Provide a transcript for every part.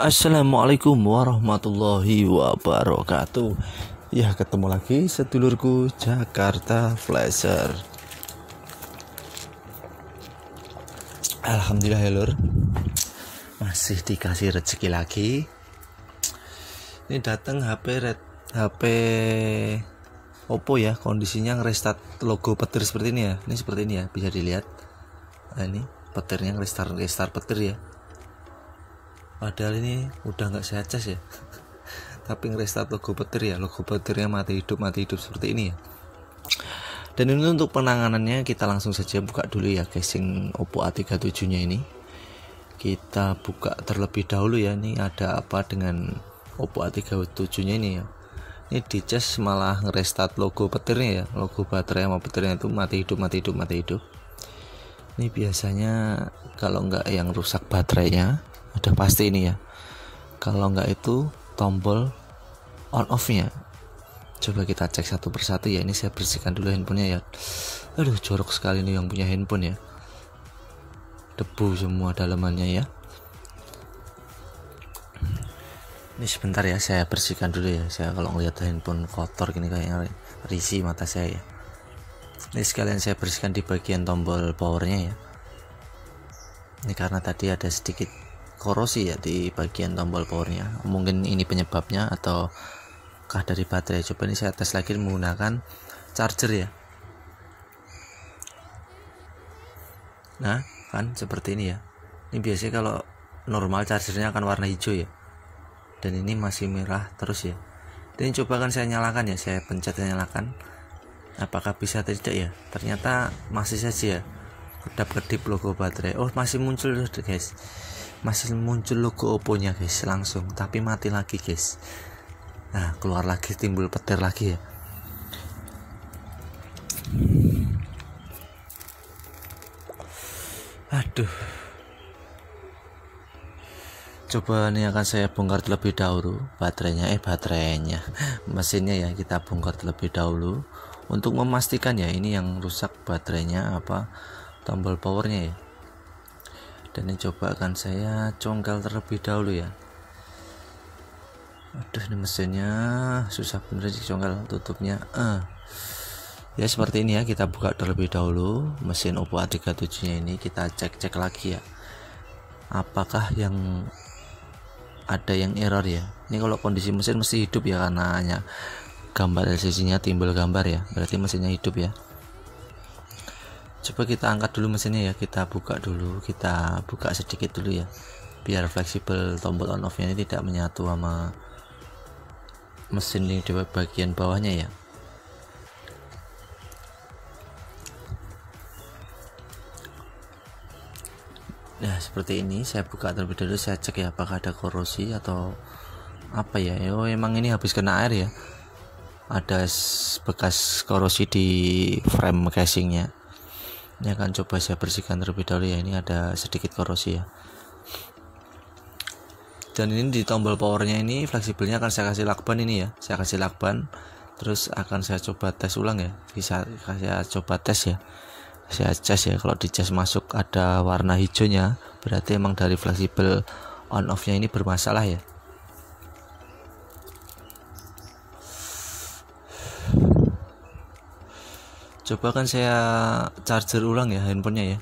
Assalamualaikum warahmatullahi wabarakatuh Ya ketemu lagi sedulurku Jakarta Flasher Alhamdulillah ya lor Masih dikasih rezeki lagi Ini datang HP red HP Oppo ya kondisinya restart logo petir seperti ini ya Ini seperti ini ya bisa dilihat Nah ini petirnya restart restart petir ya padahal ini udah nggak saya cas ya tapi ngerestart logo petir ya logo petirnya mati hidup mati hidup seperti ini ya dan ini untuk penanganannya kita langsung saja buka dulu ya casing Oppo A37 nya ini kita buka terlebih dahulu ya ini ada apa dengan Oppo A37 nya ini ya ini di cas malah ngerestart logo petirnya ya logo baterai sama petirnya itu mati hidup mati hidup mati hidup ini biasanya kalau nggak yang rusak baterainya udah pasti ini ya kalau nggak itu tombol on off nya coba kita cek satu persatu ya ini saya bersihkan dulu handphonenya ya aduh jorok sekali nih yang punya handphone ya debu semua dalamannya ya ini sebentar ya saya bersihkan dulu ya saya kalau ngeliat handphone kotor gini kayaknya risi mata saya ya ini sekalian saya bersihkan di bagian tombol powernya ya ini karena tadi ada sedikit korosi ya di bagian tombol powernya mungkin ini penyebabnya atau kah dari baterai coba ini saya tes lagi menggunakan charger ya nah kan seperti ini ya ini biasanya kalau normal chargernya akan warna hijau ya dan ini masih merah terus ya dan ini coba kan saya nyalakan ya saya pencet nyalakan apakah bisa atau tidak ya ternyata masih saja ya kedap kedip logo baterai oh masih muncul guys masih muncul logo Oppo-nya guys langsung tapi mati lagi guys nah keluar lagi timbul petir lagi ya aduh coba ini akan saya bongkar terlebih dahulu baterainya eh baterainya mesinnya ya kita bongkar terlebih dahulu untuk memastikan ya ini yang rusak baterainya apa tombol powernya ya dan ini coba akan saya congkel terlebih dahulu ya aduh ini mesinnya susah bener sih congkel tutupnya eh. ya seperti ini ya kita buka terlebih dahulu mesin Oppo A37 nya ini kita cek-cek lagi ya apakah yang ada yang error ya ini kalau kondisi mesin mesti hidup ya karena hanya gambar LCC nya timbul gambar ya berarti mesinnya hidup ya coba kita angkat dulu mesinnya ya kita buka dulu kita buka sedikit dulu ya biar fleksibel tombol on off ini tidak menyatu sama mesin di bagian bawahnya ya nah seperti ini saya buka terlebih dahulu saya cek ya apakah ada korosi atau apa ya oh emang ini habis kena air ya ada bekas korosi di frame casingnya ini akan coba saya bersihkan terlebih dahulu ya ini ada sedikit korosi ya dan ini di tombol powernya ini fleksibelnya akan saya kasih lakban ini ya saya kasih lakban terus akan saya coba tes ulang ya bisa saya coba tes ya saya cas ya kalau di cas masuk ada warna hijaunya berarti emang dari fleksibel on off nya ini bermasalah ya coba kan saya charger ulang ya handphonenya ya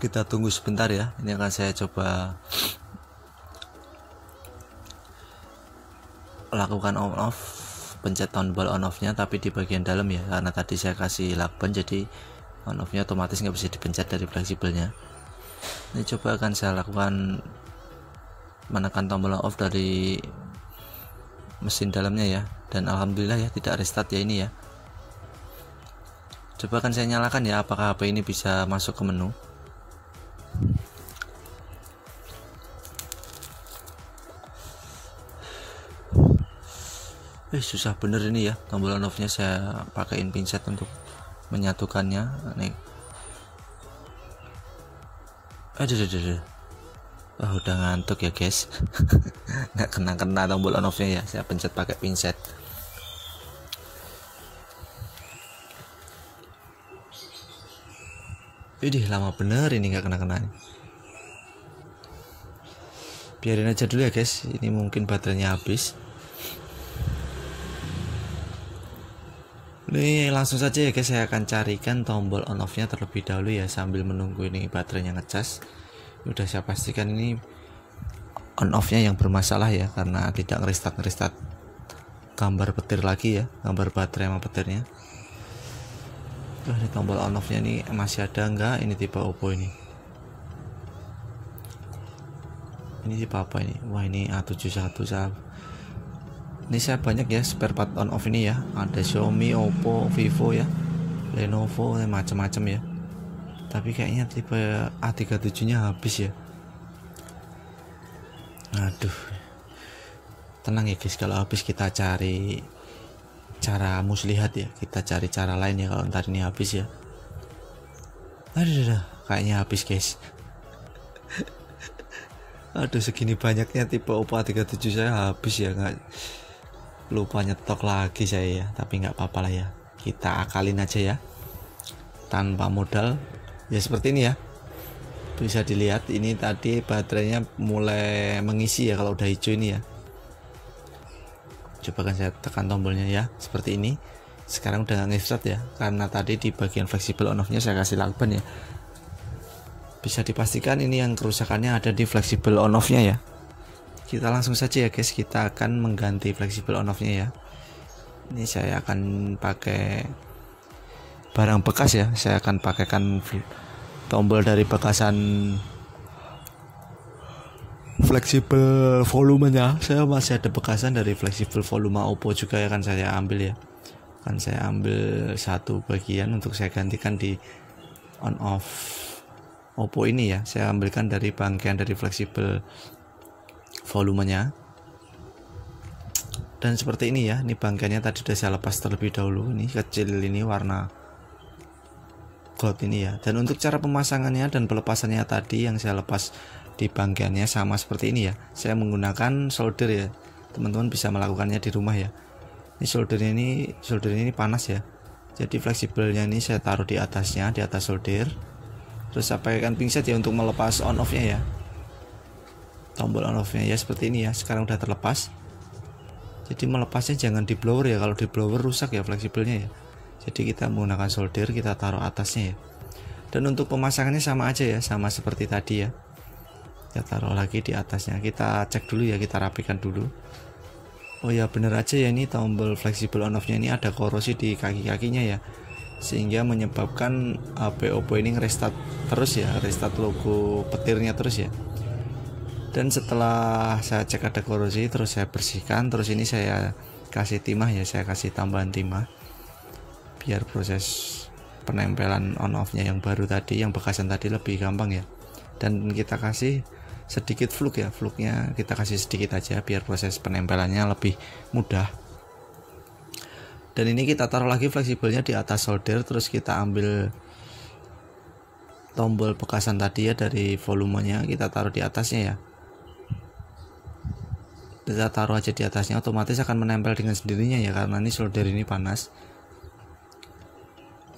kita tunggu sebentar ya ini akan saya coba lakukan on off pencet tombol on off nya tapi di bagian dalam ya karena tadi saya kasih lakban jadi on off nya otomatis nggak bisa dipencet dari fleksibelnya ini coba akan saya lakukan menekan tombol off dari mesin dalamnya ya dan alhamdulillah ya tidak restart ya ini ya coba akan saya nyalakan ya apakah HP ini bisa masuk ke menu eh susah bener ini ya tombol on off nya saya pakaiin pinset untuk menyatukannya nih aduh aduh, aduh. Oh, udah ngantuk ya guys nggak kena kena tombol on offnya ya saya pencet pakai pinset ini lama bener ini nggak kena kena biarin aja dulu ya guys ini mungkin baterainya habis Nih langsung saja ya guys, saya akan carikan tombol on off-nya terlebih dahulu ya sambil menunggu ini baterainya ngecas. Udah saya pastikan ini on off-nya yang bermasalah ya karena tidak restart restart gambar petir lagi ya, gambar baterai sama petirnya. ini tombol on off-nya ini masih ada enggak? Ini tipe Oppo ini. Ini tipe apa ini? Wah, ini A71 sahabat ini saya banyak ya spare part on off ini ya ada Xiaomi, Oppo, Vivo ya Lenovo ya, macam-macam ya tapi kayaknya tipe A37 nya habis ya aduh tenang ya guys kalau habis kita cari cara muslihat ya kita cari cara lain ya kalau ntar ini habis ya aduh, aduh kayaknya habis guys aduh segini banyaknya tipe Oppo A37 saya habis ya nggak lupa nyetok lagi saya ya tapi nggak apa-apa lah ya kita akalin aja ya tanpa modal ya seperti ini ya bisa dilihat ini tadi baterainya mulai mengisi ya kalau udah hijau ini ya coba kan saya tekan tombolnya ya seperti ini sekarang udah nge start ya karena tadi di bagian fleksibel on off saya kasih lakban ya bisa dipastikan ini yang kerusakannya ada di fleksibel on off ya kita langsung saja ya guys kita akan mengganti fleksibel on off nya ya ini saya akan pakai barang bekas ya saya akan pakaikan tombol dari bekasan fleksibel volumenya saya masih ada bekasan dari fleksibel volume Oppo juga ya kan saya ambil ya kan saya ambil satu bagian untuk saya gantikan di on off Oppo ini ya saya ambilkan dari bagian dari fleksibel volumenya dan seperti ini ya ini bangkainya tadi sudah saya lepas terlebih dahulu ini kecil ini warna gold ini ya dan untuk cara pemasangannya dan pelepasannya tadi yang saya lepas di bangkainya sama seperti ini ya saya menggunakan solder ya teman-teman bisa melakukannya di rumah ya ini solder ini solder ini panas ya jadi fleksibelnya ini saya taruh di atasnya di atas solder terus saya pakaikan pingset ya untuk melepas on off nya ya tombol on off nya ya seperti ini ya sekarang udah terlepas jadi melepasnya jangan di blower ya kalau di blower rusak ya fleksibelnya ya jadi kita menggunakan solder kita taruh atasnya ya dan untuk pemasangannya sama aja ya sama seperti tadi ya kita taruh lagi di atasnya kita cek dulu ya kita rapikan dulu oh ya bener aja ya ini tombol fleksibel on off nya ini ada korosi di kaki-kakinya ya sehingga menyebabkan uh, eh, PO restart terus ya restart logo petirnya terus ya dan setelah saya cek ada korosi terus saya bersihkan terus ini saya kasih timah ya saya kasih tambahan timah biar proses penempelan on off nya yang baru tadi yang bekasan tadi lebih gampang ya dan kita kasih sedikit fluk ya fluknya kita kasih sedikit aja biar proses penempelannya lebih mudah dan ini kita taruh lagi fleksibelnya di atas solder terus kita ambil tombol bekasan tadi ya dari volumenya kita taruh di atasnya ya kita taruh aja di atasnya otomatis akan menempel dengan sendirinya ya karena ini solder ini panas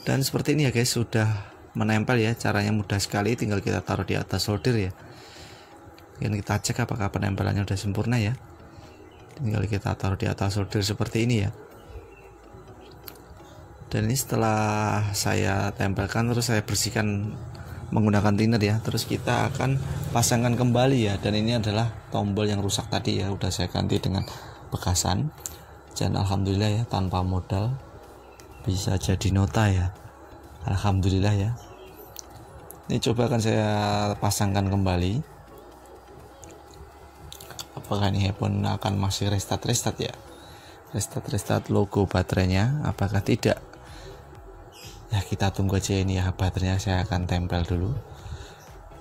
dan seperti ini ya guys sudah menempel ya caranya mudah sekali tinggal kita taruh di atas solder ya dan kita cek apakah penempelannya sudah sempurna ya tinggal kita taruh di atas solder seperti ini ya dan ini setelah saya tempelkan terus saya bersihkan menggunakan thinner ya terus kita akan pasangkan kembali ya dan ini adalah tombol yang rusak tadi ya udah saya ganti dengan bekasan dan alhamdulillah ya tanpa modal bisa jadi nota ya alhamdulillah ya ini coba akan saya pasangkan kembali apakah ini handphone akan masih restart restart ya restart restart logo baterainya apakah tidak ya kita tunggu aja ini ya baterainya saya akan tempel dulu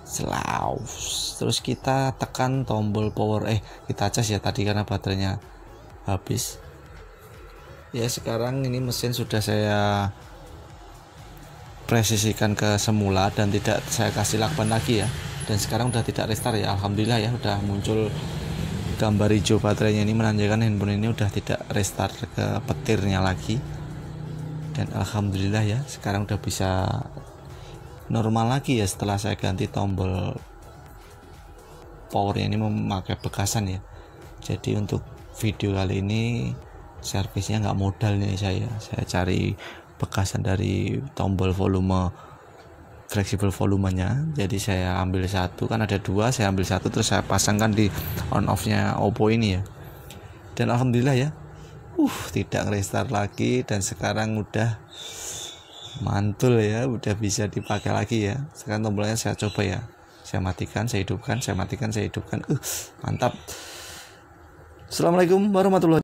selaus terus kita tekan tombol power eh kita cas ya tadi karena baterainya habis ya sekarang ini mesin sudah saya presisikan ke semula dan tidak saya kasih lakban lagi ya dan sekarang udah tidak restart ya Alhamdulillah ya udah muncul gambar hijau baterainya ini menanjakan handphone ini udah tidak restart ke petirnya lagi dan alhamdulillah ya sekarang udah bisa normal lagi ya setelah saya ganti tombol power ini memakai bekasan ya jadi untuk video kali ini servisnya nggak modal nih saya saya cari bekasan dari tombol volume fleksibel volumenya jadi saya ambil satu kan ada dua saya ambil satu terus saya pasangkan di on off nya Oppo ini ya dan alhamdulillah ya uh tidak restart lagi dan sekarang udah mantul ya udah bisa dipakai lagi ya sekarang tombolnya saya coba ya saya matikan saya hidupkan saya matikan saya hidupkan uh mantap Assalamualaikum warahmatullahi